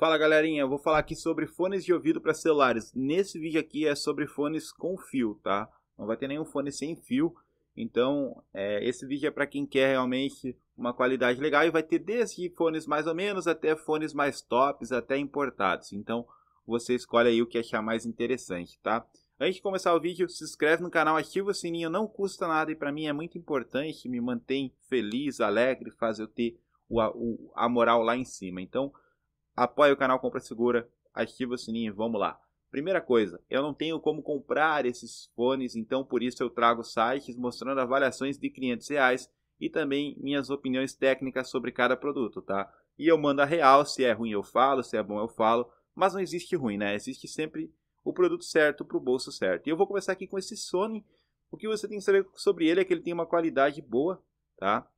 Fala galerinha, eu vou falar aqui sobre fones de ouvido para celulares. Nesse vídeo aqui é sobre fones com fio, tá? Não vai ter nenhum fone sem fio. Então, é, esse vídeo é para quem quer realmente uma qualidade legal e vai ter desde fones mais ou menos até fones mais tops, até importados. Então, você escolhe aí o que achar mais interessante, tá? Antes de começar o vídeo, se inscreve no canal, ativa o sininho, não custa nada e para mim é muito importante, me mantém feliz, alegre, faz eu ter o, a, o, a moral lá em cima. Então, apoia o canal Compra Segura, ativa o sininho, vamos lá. Primeira coisa, eu não tenho como comprar esses fones, então por isso eu trago sites mostrando avaliações de clientes reais e também minhas opiniões técnicas sobre cada produto, tá? E eu mando a real, se é ruim eu falo, se é bom eu falo, mas não existe ruim, né? Existe sempre o produto certo para o bolso certo. E eu vou começar aqui com esse Sony. O que você tem que saber sobre ele é que ele tem uma qualidade boa, tá?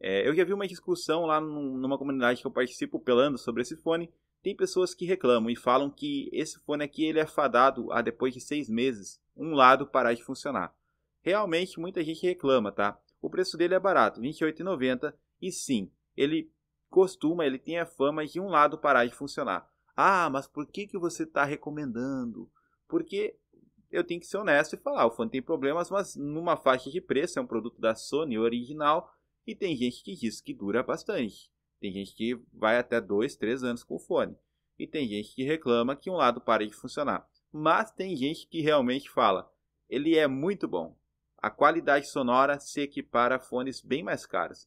É, eu já vi uma discussão lá num, numa comunidade que eu participo, pelando, sobre esse fone. Tem pessoas que reclamam e falam que esse fone aqui ele é fadado a depois de seis meses um lado parar de funcionar. Realmente muita gente reclama, tá? O preço dele é barato, R$ 28,90 e sim, ele costuma, ele tem a fama de um lado parar de funcionar. Ah, mas por que, que você está recomendando? Porque eu tenho que ser honesto e falar, o fone tem problemas, mas numa faixa de preço, é um produto da Sony original, e tem gente que diz que dura bastante. Tem gente que vai até 2, 3 anos com o fone. E tem gente que reclama que um lado para de funcionar. Mas tem gente que realmente fala: ele é muito bom. A qualidade sonora se equipara a fones bem mais caros.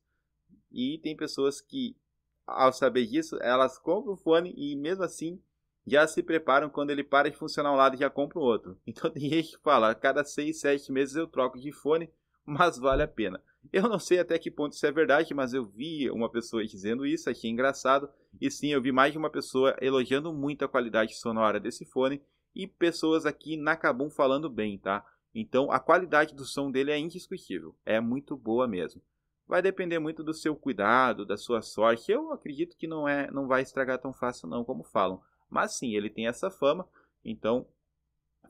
E tem pessoas que, ao saber disso, elas compram o fone e mesmo assim já se preparam quando ele para de funcionar um lado e já compra o outro. Então tem gente que fala, a cada 6, 7 meses eu troco de fone mas vale a pena. Eu não sei até que ponto isso é verdade, mas eu vi uma pessoa dizendo isso, achei engraçado. E sim, eu vi mais de uma pessoa elogiando muito a qualidade sonora desse fone e pessoas aqui na Kabum falando bem, tá? Então a qualidade do som dele é indiscutível, é muito boa mesmo. Vai depender muito do seu cuidado, da sua sorte. Eu acredito que não é, não vai estragar tão fácil não como falam. Mas sim, ele tem essa fama, então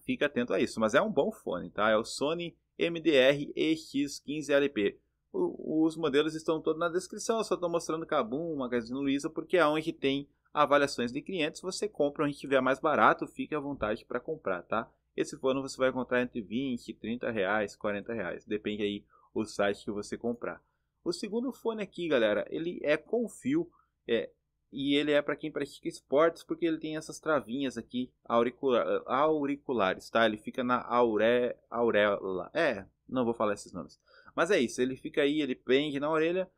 fica atento a isso. Mas é um bom fone, tá? É o Sony MDR EX15LP. os modelos estão todos na descrição, eu só estou mostrando Kabum, Magazine Luiza, porque é onde tem avaliações de clientes, você compra onde tiver mais barato, fique à vontade para comprar, tá? Esse forno você vai encontrar entre 20, 30 reais, 40 reais, depende aí do site que você comprar. O segundo fone aqui, galera, ele é com fio, é, e ele é para quem pratica esportes porque ele tem essas travinhas aqui auricula auriculares, tá? Ele fica na auré auréola. É, não vou falar esses nomes. Mas é isso, ele fica aí, ele prende na orelha.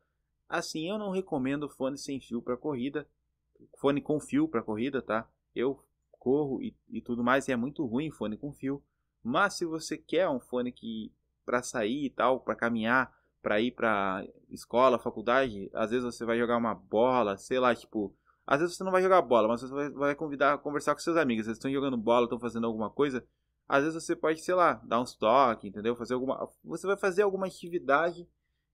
Assim, eu não recomendo fone sem fio para corrida, fone com fio para corrida, tá? Eu corro e, e tudo mais e é muito ruim fone com fio. Mas se você quer um fone que para sair e tal, para caminhar, para ir para escola, faculdade, às vezes você vai jogar uma bola, sei lá, tipo, às vezes você não vai jogar bola, mas você vai, convidar a conversar com seus amigos, vocês estão jogando bola, estão fazendo alguma coisa, às vezes você pode, sei lá, dar um toque entendeu? Fazer alguma, você vai fazer alguma atividade.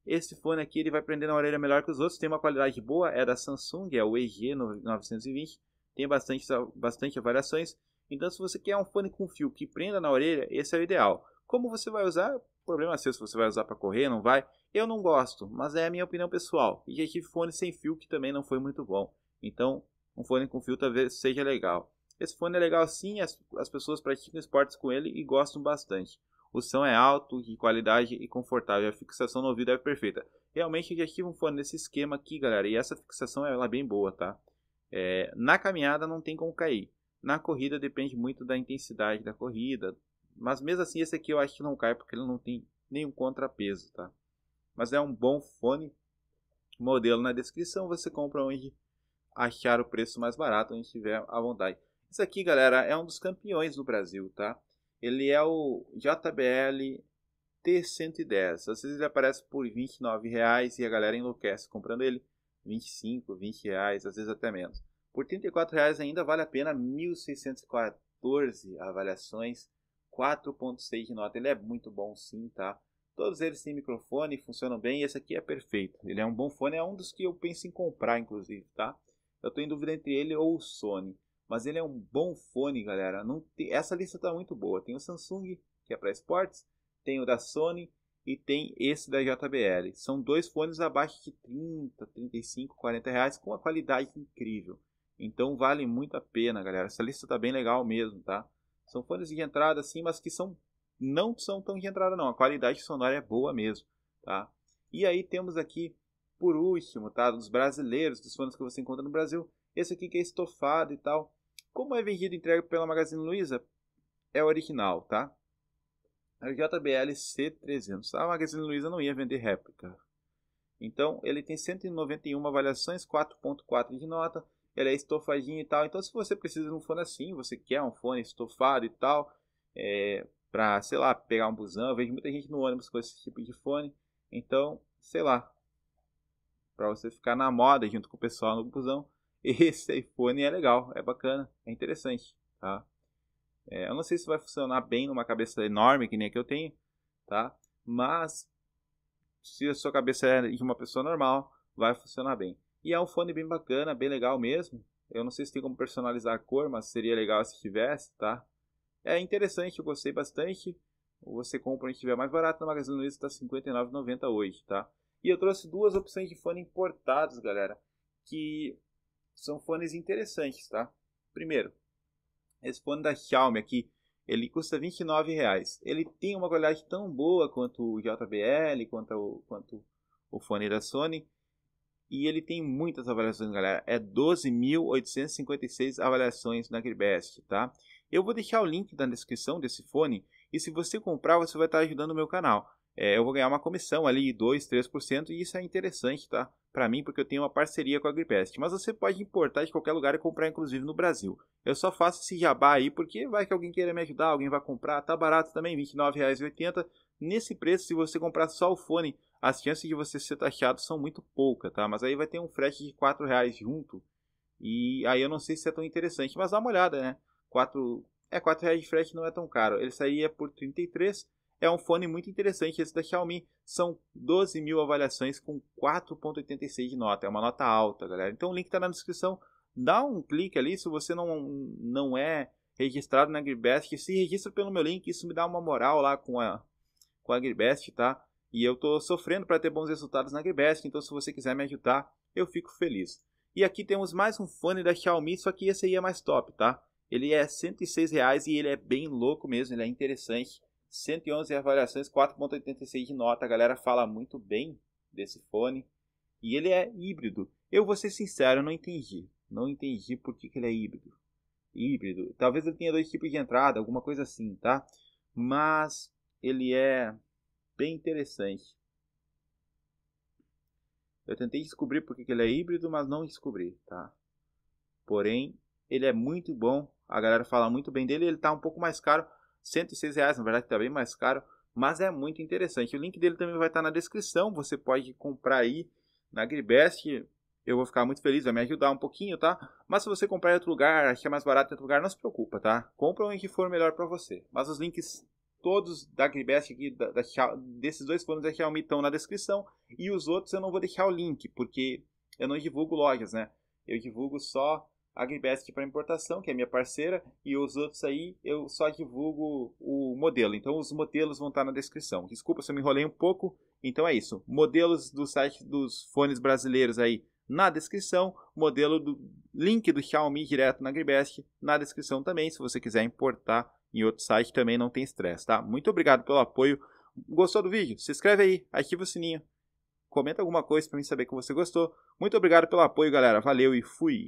Esse fone aqui ele vai prender na orelha melhor que os outros, tem uma qualidade boa, é da Samsung, é o EG920, tem bastante, bastante variações. Então, se você quer um fone com fio que prenda na orelha, esse é o ideal. Como você vai usar? problema é seu se você vai usar para correr, não vai. Eu não gosto, mas é a minha opinião pessoal. E já tive fone sem fio que também não foi muito bom. Então, um fone com fio talvez seja legal. Esse fone é legal sim, as, as pessoas praticam esportes com ele e gostam bastante. O som é alto, de qualidade e confortável. A fixação no ouvido é perfeita. Realmente eu já tive um fone nesse esquema aqui, galera. E essa fixação é ela é bem boa, tá? É, na caminhada não tem como cair. Na corrida depende muito da intensidade da corrida, mas mesmo assim, esse aqui eu acho que não cai porque ele não tem nenhum contrapeso, tá? Mas é um bom fone. Modelo na descrição, você compra onde achar o preço mais barato, onde estiver à vontade. esse aqui, galera, é um dos campeões do Brasil, tá? Ele é o JBL T110. Às vezes ele aparece por R$ reais e a galera enlouquece comprando ele. 25, 20 reais, às vezes até menos. Por 34 reais ainda vale a pena 1.614 avaliações 4.6 de nota. Ele é muito bom sim, tá? Todos eles têm microfone, funcionam bem. E esse aqui é perfeito. Ele é um bom fone, é um dos que eu penso em comprar, inclusive, tá? Eu estou em dúvida entre ele ou o Sony. Mas ele é um bom fone, galera. Não tem... Essa lista está muito boa. Tem o Samsung, que é para esportes. Tem o da Sony. E tem esse da JBL. São dois fones abaixo de 30, 35, 40 reais. Com uma qualidade incrível. Então vale muito a pena, galera. Essa lista está bem legal mesmo, tá? São fones de entrada, sim, mas que são não são tão de entrada, não. A qualidade sonora é boa mesmo, tá? E aí temos aqui, por último, tá? Dos brasileiros, dos fones que você encontra no Brasil. Esse aqui que é estofado e tal. Como é vendido e entregue pela Magazine Luiza, é original, tá? É o JBL C300. A Magazine Luiza não ia vender réplica. Então, ele tem 191 avaliações, 4.4 de nota ele é estofadinho e tal. Então, se você precisa de um fone assim, você quer um fone estofado e tal, é, para, sei lá, pegar um busão. Eu vejo muita gente no ônibus com esse tipo de fone. Então, sei lá, para você ficar na moda junto com o pessoal no busão, esse iPhone é legal, é bacana, é interessante, tá? É, eu não sei se vai funcionar bem numa cabeça enorme que nem a que eu tenho, tá? Mas se a sua cabeça é de uma pessoa normal, vai funcionar bem. E é um fone bem bacana, bem legal mesmo. Eu não sei se tem como personalizar a cor, mas seria legal se tivesse, tá? É interessante, eu gostei bastante. Você compra onde estiver mais barato, na Magazine Luiza está R$59,90 hoje, tá? E eu trouxe duas opções de fone importados, galera, que são fones interessantes, tá? Primeiro, esse fone da Xiaomi aqui, ele custa R$29,00. Ele tem uma qualidade tão boa quanto o JBL, quanto o, quanto o fone da Sony, e ele tem muitas avaliações, galera. É 12.856 avaliações na Gribest, tá? Eu vou deixar o link na descrição desse fone. E se você comprar, você vai estar ajudando o meu canal. É, eu vou ganhar uma comissão ali de 2, 3%. E isso é interessante, tá? Para mim, porque eu tenho uma parceria com a Agripest. Mas você pode importar de qualquer lugar e comprar, inclusive no Brasil. Eu só faço esse jabá aí, porque vai que alguém queira me ajudar, alguém vai comprar. Tá barato também, R$29,80. Nesse preço, se você comprar só o fone, as chances de você ser taxado são muito poucas, tá? Mas aí vai ter um frete de 4 reais junto. E aí eu não sei se é tão interessante, mas dá uma olhada, né? 4, é, 4 reais de frete não é tão caro. Ele sairia por 33. É um fone muito interessante esse da Xiaomi. São 12 mil avaliações com 4.86 de nota. É uma nota alta, galera. Então o link está na descrição. Dá um clique ali se você não, não é registrado na AgriBest. Se registra pelo meu link, isso me dá uma moral lá com a, com a AgriBest, tá? E eu estou sofrendo para ter bons resultados na AgriBest, então se você quiser me ajudar, eu fico feliz. E aqui temos mais um fone da Xiaomi, só que esse aí é mais top, tá? Ele é 106 reais e ele é bem louco mesmo, ele é interessante. 111 avaliações, 4.86 de nota. A galera fala muito bem desse fone. E ele é híbrido. Eu vou ser sincero, não entendi. Não entendi por que, que ele é híbrido. Híbrido. Talvez ele tenha dois tipos de entrada, alguma coisa assim, tá? Mas ele é bem interessante. Eu tentei descobrir porque ele é híbrido, mas não descobri, tá? Porém, ele é muito bom. A galera fala muito bem dele. Ele tá um pouco mais caro, 106 reais, na verdade tá bem mais caro, mas é muito interessante. O link dele também vai estar tá na descrição. Você pode comprar aí na Gribest. Eu vou ficar muito feliz, vai me ajudar um pouquinho, tá? Mas se você comprar em outro lugar, achar mais barato em outro lugar, não se preocupa, tá? Compra onde for melhor para você. Mas os links todos da Gribest aqui, da, da, desses dois fones da Xiaomi estão na descrição. E os outros eu não vou deixar o link, porque eu não divulgo lojas, né? Eu divulgo só a Agribest para importação, que é minha parceira, e os outros aí eu só divulgo o modelo. Então os modelos vão estar tá na descrição. Desculpa se eu me enrolei um pouco. Então é isso. Modelos do site dos fones brasileiros aí na descrição, modelo do link do Xiaomi direto na Agribest na descrição também, se você quiser importar em outro site também não tem estresse, tá? Muito obrigado pelo apoio. Gostou do vídeo? Se inscreve aí, ativa o sininho, comenta alguma coisa para mim saber que você gostou. Muito obrigado pelo apoio, galera. Valeu e fui!